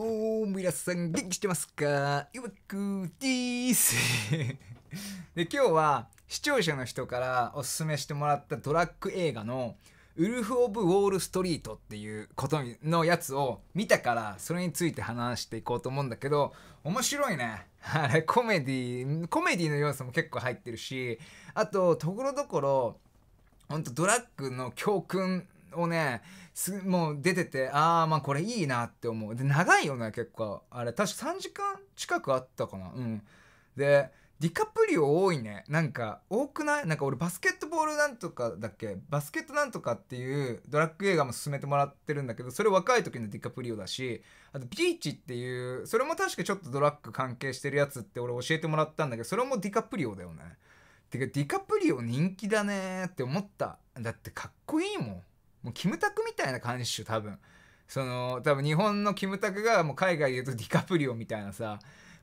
も皆さん元気してますかゆばくでーす で今日は視聴者の人からおすすめしてもらったドラッグ映画の「ウルフ・オブ・ウォール・ストリート」っていうことのやつを見たからそれについて話していこうと思うんだけど面白いねあれコメディコメディの要素も結構入ってるしあとところどころほんとドラッグの教訓をねもう出ててああまあこれいいなって思うで長いよね結構あれ確か3時間近くあったかなうんでディカプリオ多いねなんか多くないなんか俺バスケットボールなんとかだっけバスケットなんとかっていうドラッグ映画も勧めてもらってるんだけどそれ若い時のディカプリオだしあとビーチっていうそれも確かちょっとドラッグ関係してるやつって俺教えてもらったんだけどそれもディカプリオだよねてかディカプリオ人気だねって思っただってかっこいいもんもうキムタクみたいな感じっしょ多分その多分日本のキムタクがもう海外で言うとディカプリオみたいなさ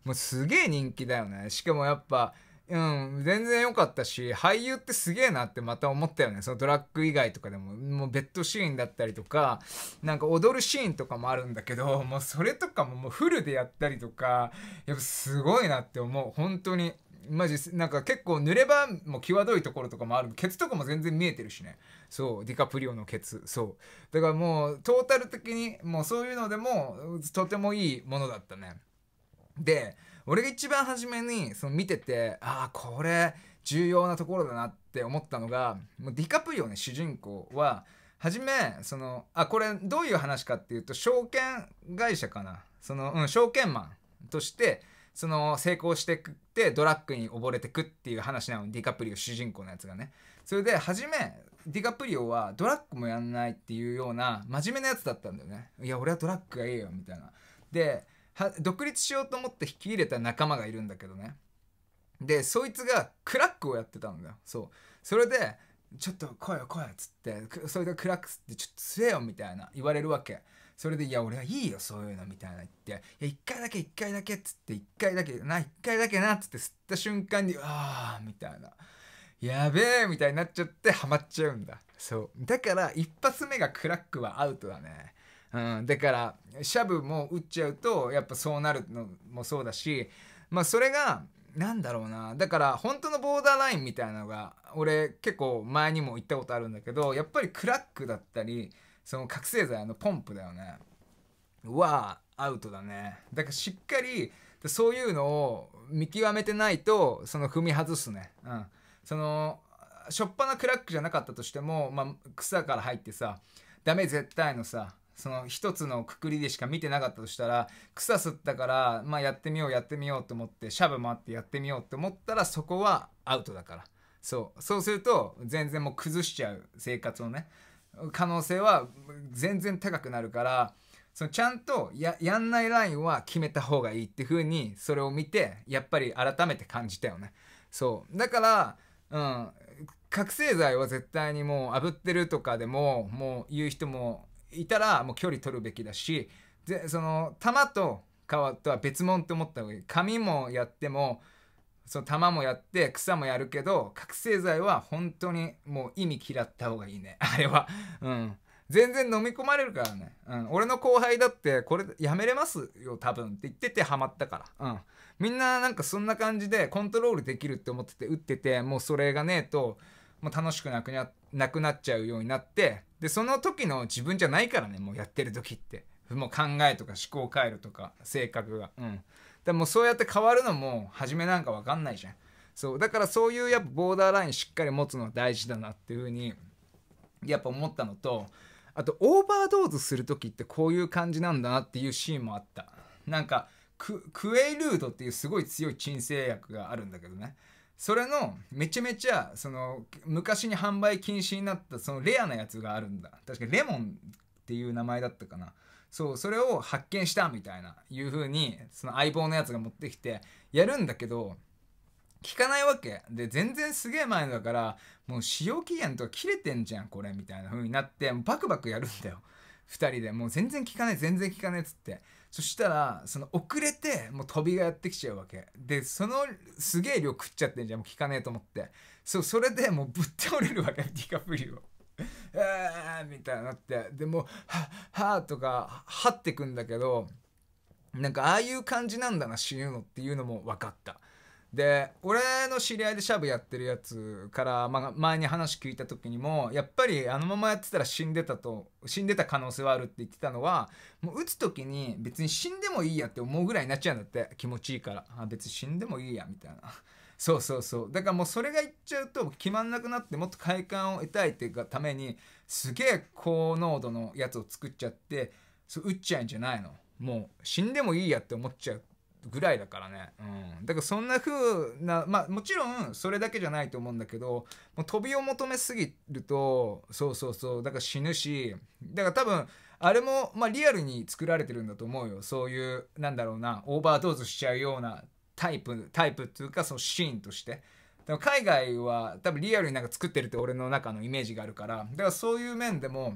もうすげえ人気だよねしかもやっぱうん全然良かったし俳優ってすげえなってまた思ったよねそのドラッグ以外とかでももうベッドシーンだったりとかなんか踊るシーンとかもあるんだけどもうそれとかももうフルでやったりとかやっぱすごいなって思う本当に。マジなんか結構濡れ場も際どいところとかもあるケツとかも全然見えてるしねそうディカプリオのケツそうだからもうトータル的にもうそういうのでもとてもいいものだったねで俺が一番初めにその見ててああこれ重要なところだなって思ったのがもうディカプリオね主人公は初めそのあこれどういう話かっていうと証券会社かなその、うん、証券マンとしてその成功していくってドラッグに溺れてくっていう話なのディカプリオ主人公のやつがねそれで初めディカプリオはドラッグもやんないっていうような真面目なやつだったんだよねいや俺はドラッグがええよみたいなで独立しようと思って引き入れた仲間がいるんだけどねでそいつがクラックをやってたんだよそうそれでちょっと来いよ来いっつってそれでクラックスってちょっと吸えよみたいな言われるわけそれで、いや、俺はいいよ、そういうの、みたいな言って、いや、一回だけ、一回だけ、っつって、一回だけ、な、一回だけな、っつって吸った瞬間に、ああみたいな。やべえみたいになっちゃってハマっちゃうんだ。そう。だから、一発目がクラックはアウトだね。うん、だから、シャブも打っちゃうと、やっぱそうなるのもそうだし、まあ、それが、何だろうな。だから、本当のボーダーラインみたいなのが、俺、結構前にも言ったことあるんだけど、やっぱりクラックだったり、その覚醒剤のポンプだよねはアウトだねだからしっかりそういうのを見極めてないとその踏み外すねうんそのしょっぱなクラックじゃなかったとしても、まあ、草から入ってさダメ絶対のさその一つのくくりでしか見てなかったとしたら草吸ったから、まあ、やってみようやってみようと思ってシャブもあってやってみようと思ったらそこはアウトだからそうそうすると全然もう崩しちゃう生活をね可能性は全然高くなるからそのちゃんとややんないラインは決めた方がいいっていう風にそれを見てやっぱり改めて感じたよねそうだからうん覚醒剤は絶対にもう炙ってるとかでももう言う人もいたらもう距離取るべきだしでその弾と皮とは別物って思った方がいい紙もやってもその玉もやって草もやるけど覚醒剤は本当にもう意味嫌った方がいいね あれはうん全然飲み込まれるからね、うん、俺の後輩だってこれやめれますよ多分って言っててハマったから、うん、みんななんかそんな感じでコントロールできるって思ってて打っててもうそれがねえともう楽しくなくななくなっちゃうようになってでその時の自分じゃないからねもうやってる時ってもう考えとか思考回路とか性格がうんでもそうやって変わるのも初めなんか分かんないじゃんそうだからそういうやっぱボーダーラインしっかり持つのは大事だなっていうふうにやっぱ思ったのとあとオーバードーズする時ってこういう感じなんだなっていうシーンもあったなんかクエイルードっていうすごい強い鎮静薬があるんだけどねそれのめちゃめちゃその昔に販売禁止になったそのレアなやつがあるんだ確かレモンっていう名前だったかなそうそれを発見したみたいないう風にその相棒のやつが持ってきてやるんだけど聞かないわけで全然すげえ前だからもう使用期限とか切れてんじゃんこれみたいな風になってバクバクやるんだよ2人でもう全然聞かない全然聞かないっつってそしたらその遅れてもう飛びがやってきちゃうわけでそのすげえ量食っちゃってんじゃんもう聞かねえと思ってそうそれでもうぶっ倒れるわけディカプリオ。えみたいになってでも「はは」とかはってくんだけどなんかああいう感じなんだな死ぬのっていうのも分かった。で俺の知り合いでシャブやってるやつから、まあ、前に話聞いた時にもやっぱりあのままやってたら死んでたと死んでた可能性はあるって言ってたのはもう打つ時に別に死んでもいいやって思うぐらいになっちゃうんだって気持ちいいからあ別に死んでもいいやみたいなそうそうそうだからもうそれがいっちゃうと決まんなくなってもっと快感を得たいっていうかためにすげえ高濃度のやつを作っちゃってそ打っちゃうんじゃないのもう死んでもいいやって思っちゃうぐらいだからね、うん、だからそんな風なまあもちろんそれだけじゃないと思うんだけどもう飛びを求めすぎるとそうそうそうだから死ぬしだから多分あれも、まあ、リアルに作られてるんだと思うよそういうなんだろうなオーバードーズしちゃうようなタイプタイプっていうかそのシーンとしてでも海外は多分リアルになんか作ってるって俺の中のイメージがあるからだからそういう面でも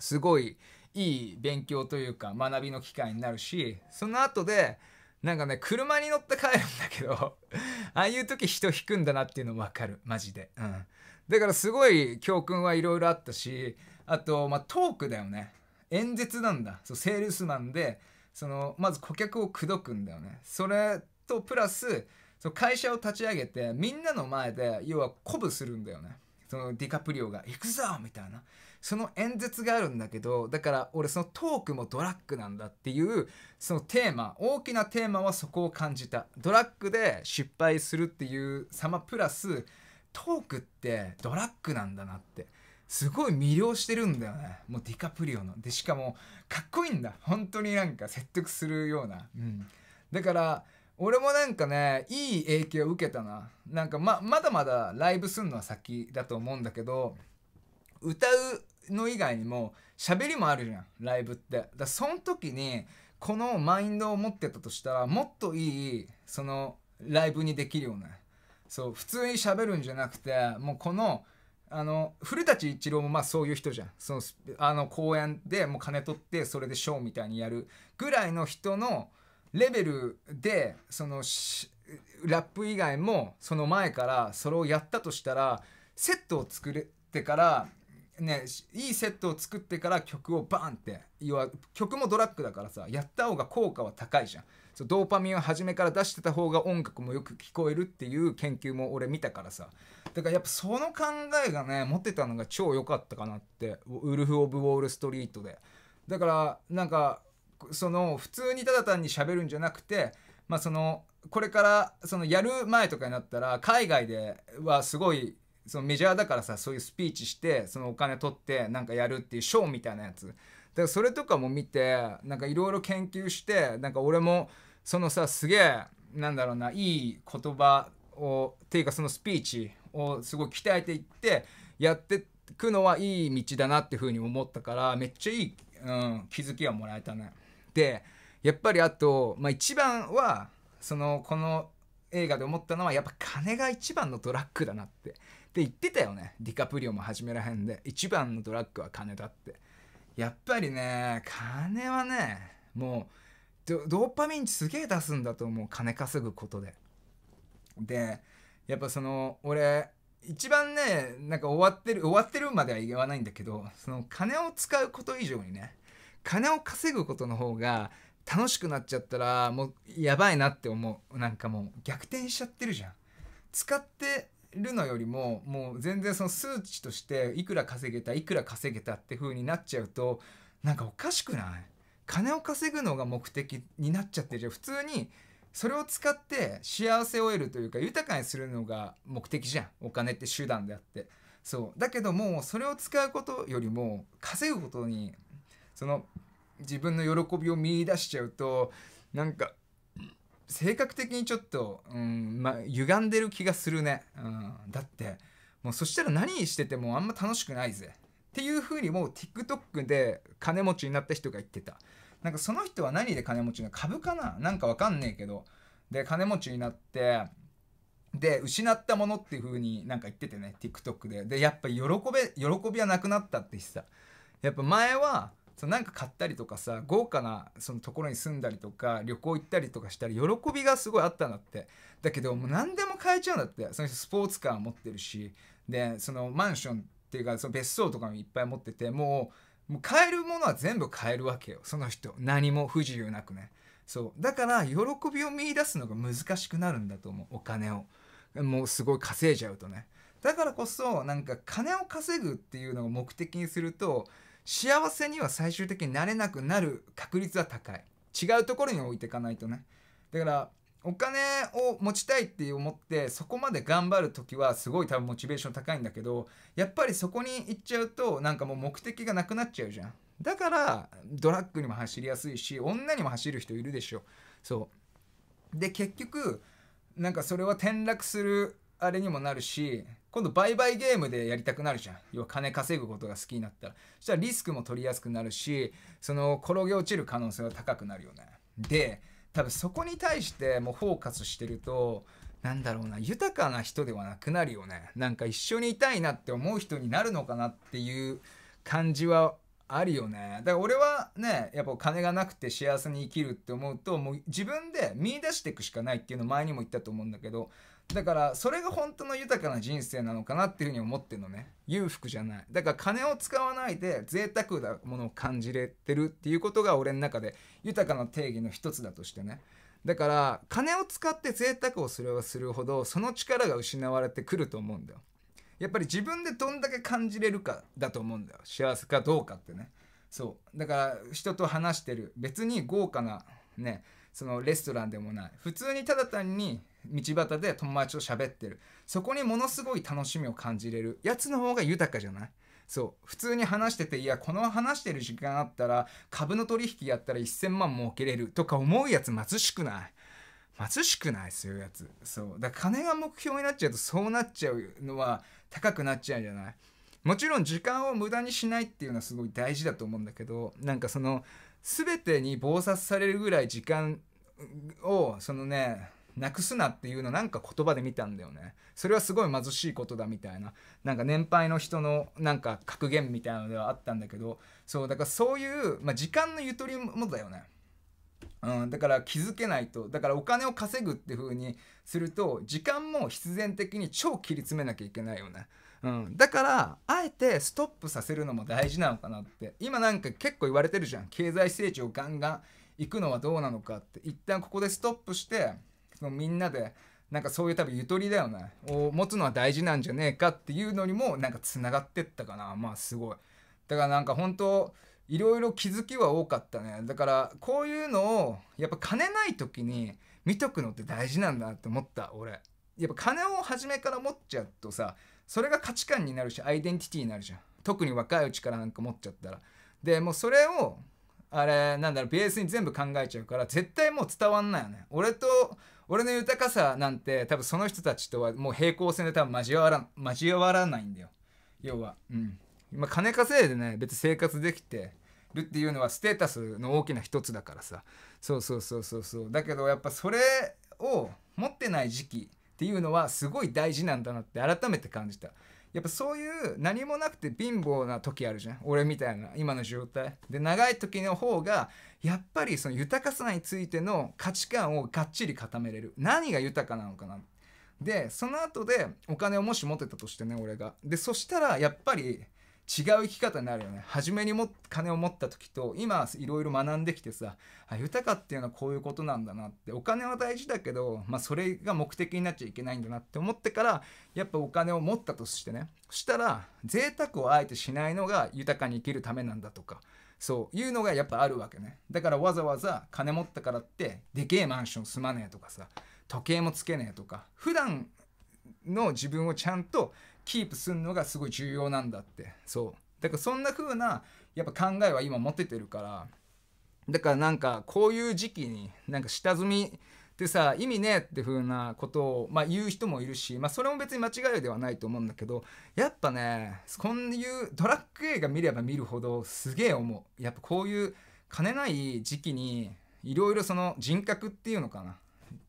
すごいいい勉強というか学びの機会になるしその後でなんかね車に乗って帰るんだけど ああいう時人引くんだなっていうの分かるマジで、うん、だからすごい教訓はいろいろあったしあと、まあ、トークだよね演説なんだそうセールスマンでそのまず顧客を口説くんだよねそれとプラスその会社を立ち上げてみんなの前で要は鼓舞するんだよねそのディカプリオが「行くぞ!」みたいなその演説があるんだけどだから俺そのトークもドラッグなんだっていうそのテーマ大きなテーマはそこを感じたドラッグで失敗するっていう様プラストークってドラッグなんだなってすごい魅了してるんだよねもうディカプリオのでしかもかっこいいんだ本当になんか説得するようなうんだから俺もなんかねいい影響を受けたななんかままだまだライブすんのは先だと思うんだけど歌うの以外にも喋りもあるじゃんライブってだその時にこのマインドを持ってたとしたらもっといいそのライブにできるよねそう普通に喋るんじゃなくてもうこのあの古舘一郎もまあそういう人じゃんそのあの公演でもう金取ってそれでショーみたいにやるぐらいの人のレベルでそのラップ以外もその前からそれをやったとしたらセットを作ってからねいいセットを作ってから曲をバンって曲もドラッグだからさやった方が効果は高いじゃんそドーパミンを初めから出してた方が音楽もよく聞こえるっていう研究も俺見たからさだからやっぱその考えがね持ってたのが超良かったかなってウルフ・オブ・ウォール・ストリートでだからなんかその普通にただ単にしゃべるんじゃなくて、まあ、そのこれからそのやる前とかになったら海外ではすごいそのメジャーだからさそういうスピーチしてそのお金取ってなんかやるっていうショーみたいなやつだからそれとかも見てなんかいろいろ研究してなんか俺もそのさすげえなんだろうないい言葉をっていうかそのスピーチをすごい鍛えていってやってくのはいい道だなっていうふうに思ったからめっちゃいい、うん、気づきはもらえたね。でやっぱりあと、まあ、一番はそのこの映画で思ったのはやっぱ金が一番のドラッグだなってで言ってたよねディカプリオも始めらへんで一番のドラッグは金だってやっぱりね金はねもうドーパミンすげえ出すんだと思う金稼ぐことででやっぱその俺一番ねなんか終わってる終わってるまでは言わないんだけどその金を使うこと以上にね金を稼ぐことの方が楽しくなっちゃったらもうやばいなって思うなんかもう逆転しちゃってるじゃん使ってるのよりももう全然その数値としていくら稼げたいくら稼げたって風になっちゃうとなんかおかしくない金を稼ぐのが目的になっちゃってるじゃん普通にそれを使って幸せを得るというか豊かにするのが目的じゃんお金って手段であってそうだけどもそれを使うことよりも稼ぐことにその自分の喜びを見出しちゃうとなんか性格的にちょっと、うんまあ、歪んでる気がするね、うん、だってもうそしたら何しててもあんま楽しくないぜっていう風にもう TikTok で金持ちになった人が言ってたなんかその人は何で金持ちな株かななんかわかんねえけどで金持ちになってで失ったものっていう風になんか言っててね TikTok ででやっぱ喜べ喜びはなくなったって言ってたやっぱ前はそのなんか買ったりとかさ豪華なそのところに住んだりとか旅行行ったりとかしたら喜びがすごいあったんだってだけどもう何でも買えちゃうんだってその人スポーツカー持ってるしでそのマンションっていうかその別荘とかもいっぱい持っててもうもう買えるものは全部買えるわけよその人何も不自由なくねそうだから喜びを見いだすのが難しくなるんだと思うお金をもうすごい稼いじゃうとねだからこそなんか金を稼ぐっていうのを目的にすると幸せには最終的になれなくなる確率は高い違うところに置いていかないとねだからお金を持ちたいって思ってそこまで頑張る時はすごい多分モチベーション高いんだけどやっぱりそこに行っちゃうとなんかもう目的がなくなっちゃうじゃんだからドラッグにも走りやすいし女にも走る人いるでしょそうで結局なんかそれは転落するあれにもなるし今度売買ゲームでやりたくなるじゃん要は金稼ぐことが好きになったらそしたらリスクも取りやすくなるしその転げ落ちる可能性は高くなるよねで多分そこに対してもうフォーカスしてるとなんだろうな豊かな人ではなくなるよねなんか一緒にいたいなって思う人になるのかなっていう感じはあるよねだから俺はねやっぱお金がなくて幸せに生きるって思うともう自分で見出していくしかないっていうの前にも言ったと思うんだけどだからそれが本当の豊かな人生なのかなっていうふうに思ってるのね裕福じゃないだから金を使わないで贅沢なものを感じれてるっていうことが俺の中で豊かな定義の一つだとしてねだから金を使って贅沢をすればするほどその力が失われてくると思うんだよやっぱり自分でどんだけ感じれるかだと思うんだよ幸せかどうかってねそうだから人と話してる別に豪華なねそのレストランでもない普通にただ単に道端で友達と喋ってるそこにものすごい楽しみを感じれるやつの方が豊かじゃないそう普通に話してていやこの話してる時間あったら株の取引やったら1000万儲けれるとか思うやつ貧しくない貧しくないそういうやつそうだから金が目標になっちゃうとそうなっちゃうのは高くなっちゃうんじゃないもちろん時間を無駄にしないっていうのはすごい大事だと思うんだけどなんかその全てに忙殺されるぐらい時間をそのねなくすなっていうのなんか言葉で見たんだよねそれはすごい貧しいことだみたいななんか年配の人のなんか格言みたいなのではあったんだけどそうだからそういう、まあ、時間のゆとりもだよね、うん、だから気づけないとだからお金を稼ぐって風にすると時間も必然的に超切り詰めなきゃいけないよねうん、だからあえてストップさせるのも大事なのかなって今なんか結構言われてるじゃん経済成長ガンガン行くのはどうなのかって一旦ここでストップしてみんなでなんかそういう多分ゆとりだよねを持つのは大事なんじゃねえかっていうのにもなんかつながってったかなまあすごいだからなんか本当いろいろ気づきは多かったねだからこういうのをやっぱ金ない時に見とくのって大事なんだって思った俺やっぱ金を初めから持っちゃうとさそれが価値観になるしアイデンティティになるじゃん特に若いうちからなんか持っちゃったらでもうそれをあれなんだろうベースに全部考えちゃうから絶対もう伝わんないよね俺と俺の豊かさなんて多分その人たちとはもう平行線で多分交わら交わらないんだよ要はうん今金稼いでね別に生活できてるっていうのはステータスの大きな一つだからさそうそうそうそうそうだけどやっぱそれを持ってない時期っていうのはすごい大事なんだなって改めて感じたやっぱそういう何もなくて貧乏な時あるじゃん俺みたいな今の状態で長い時の方がやっぱりその豊かさについての価値観をがっちり固めれる何が豊かなのかなでその後でお金をもし持ってたとしてね俺がでそしたらやっぱり違う生き方になるよね初めにも金を持った時と今いろいろ学んできてさあ豊かっていうのはこういうことなんだなってお金は大事だけど、まあ、それが目的になっちゃいけないんだなって思ってからやっぱお金を持ったとしてねそしたら贅沢をあえてしないのが豊かに生きるためなんだとかそういうのがやっぱあるわけねだからわざわざ金持ったからってでけえマンション住まねえとかさ時計もつけねえとか普段の自分をちゃんとキープするのがすごい重要なんだってそうだからそんな風なやっぱ考えは今持ててるからだからなんかこういう時期になんか下積みってさ意味ねえって風なことを、まあ、言う人もいるし、まあ、それも別に間違いではないと思うんだけどやっぱねこういうドラッグ映画見れば見るほどすげえ思うやっぱこういう金ない時期にいろいろその人格っていうのかなっ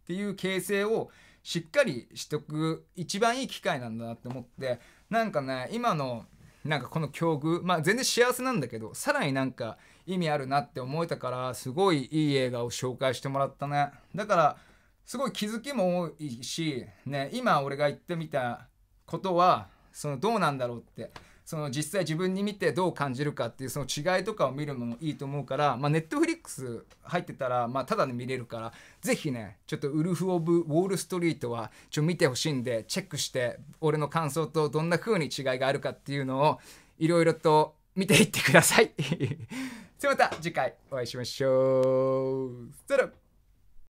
ていう形成をしっかりしとく一番いい機会なんだなって思ってなんかね今のなんかこの境遇まあ全然幸せなんだけどさらになんか意味あるなって思えたからすごいいい映画を紹介してもらったねだからすごい気づきも多いしね今俺が言ってみたことはそのどうなんだろうってその実際自分に見てどう感じるかっていうその違いとかを見るのもいいと思うから、まあ、ネットフリックス入ってたら、まあ、ただで見れるから是非ねちょっと「ウルフ・オブ・ウォール・ストリート」はちょ見てほしいんでチェックして俺の感想とどんな風に違いがあるかっていうのをいろいろと見ていってください。それまた次回お会いしましょう。